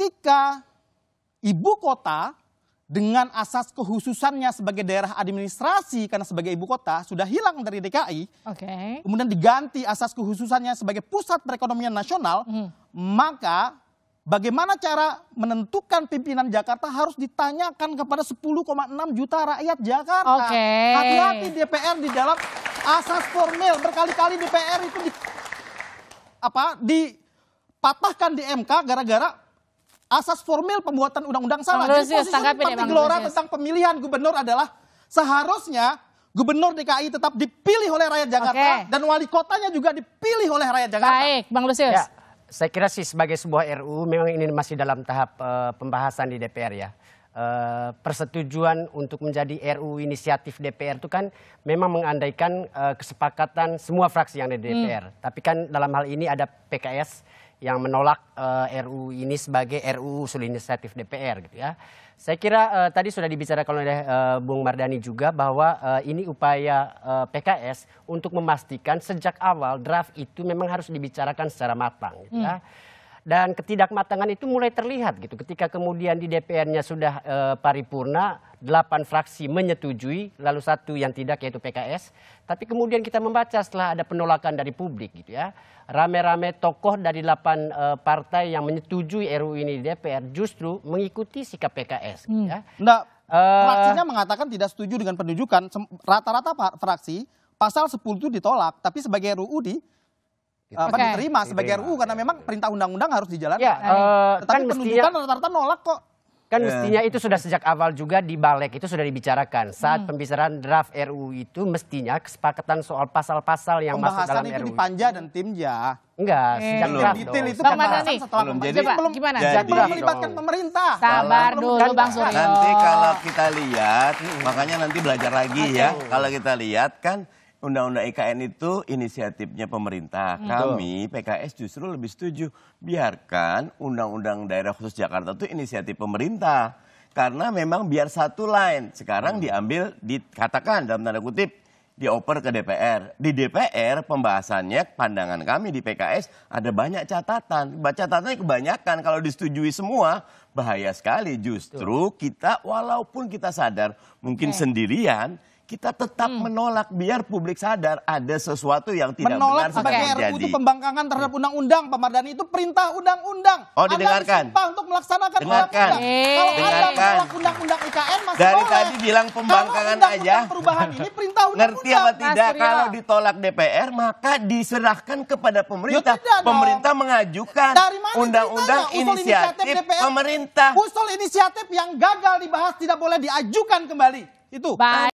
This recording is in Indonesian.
ketika ibu kota dengan asas kehususannya sebagai daerah administrasi karena sebagai ibu kota sudah hilang dari DKI, okay. kemudian diganti asas kehususannya sebagai pusat perekonomian nasional, hmm. maka bagaimana cara menentukan pimpinan Jakarta harus ditanyakan kepada 10,6 juta rakyat Jakarta. hati hati okay. DPR di dalam asas formil berkali-kali DPR itu di, apa dipatahkan di MK gara-gara asas formil pembuatan undang-undang salah. Jadi posisi Gelora tentang pemilihan gubernur adalah seharusnya Gubernur DKI tetap dipilih oleh rakyat Jakarta okay. dan wali kotanya juga dipilih oleh rakyat Jakarta. Baik, Bang Lusius. Ya, saya kira sih sebagai sebuah RU memang ini masih dalam tahap uh, pembahasan di DPR ya. Uh, persetujuan untuk menjadi RU inisiatif DPR itu kan memang mengandaikan uh, kesepakatan semua fraksi yang ada di DPR. Hmm. Tapi kan dalam hal ini ada PKS yang menolak uh, eh, RU ini sebagai RUU usul inisiatif DPR gitu ya. Saya kira uh, tadi sudah dibicarakan oleh uh, Bung Mardani juga bahwa uh, ini upaya uh, PKS untuk memastikan sejak awal draft itu memang harus dibicarakan secara matang gitu ya. hmm. ya dan ketidakmatangan itu mulai terlihat gitu ketika kemudian di DPR-nya sudah e, paripurna delapan fraksi menyetujui lalu satu yang tidak yaitu PKS tapi kemudian kita membaca setelah ada penolakan dari publik gitu ya rame-rame tokoh dari delapan e, partai yang menyetujui RUU ini di DPR justru mengikuti sikap PKS gitu ya. Nah, uh, fraksinya mengatakan tidak setuju dengan penunjukan rata-rata fraksi pasal 10 itu ditolak tapi sebagai RUU di Gitu. apa okay. diterima sebagai RUU karena memang iya. perintah undang-undang harus dijalankan. Ya, uh, Tetapi eh, kan penunjukan rata-rata nolak kok. Kan iya. mestinya itu sudah sejak awal juga di Balek itu sudah dibicarakan. Saat hmm. pembicaraan draft RUU itu mestinya kesepakatan soal pasal-pasal yang Pembahasan masuk dalam itu RUU. Ya. itu dipanja dan Timja. Enggak, eh. sejak kan draft itu Bang Mardani, setelah belum. Jadi, Coba, belum, gimana? Jadi, belum melibatkan pemerintah. Sabar dulu kan, Bang Suryo. Nanti kalau kita lihat, makanya nanti belajar lagi ya. Aduh. ya. Kalau kita lihat kan undang-undang IKN itu inisiatifnya pemerintah. Hmm. Kami PKS justru lebih setuju biarkan undang-undang daerah khusus Jakarta itu inisiatif pemerintah. Karena memang biar satu line sekarang hmm. diambil dikatakan dalam tanda kutip dioper ke DPR. Di DPR pembahasannya pandangan kami di PKS ada banyak catatan. Catatannya kebanyakan kalau disetujui semua bahaya sekali. Justru kita walaupun kita sadar mungkin eh. sendirian kita tetap hmm. menolak biar publik sadar ada sesuatu yang tidak menolak benar sebagai RU itu pembangkangan terhadap undang-undang Pak Mardani itu perintah undang-undang oh didengarkan anda untuk melaksanakan dengarkan undang-undang. Eh. kalau Anda menolak undang-undang IKN masih dari boleh. tadi bilang pembangkangan undang -undang aja perubahan ini perintah undang-undang ngerti apa tidak kalau ditolak DPR maka diserahkan kepada pemerintah ya, tidak, pemerintah dong. mengajukan undang-undang inisiatif, inisiatif DPR, pemerintah usul inisiatif yang gagal dibahas tidak boleh diajukan kembali itu. Baik.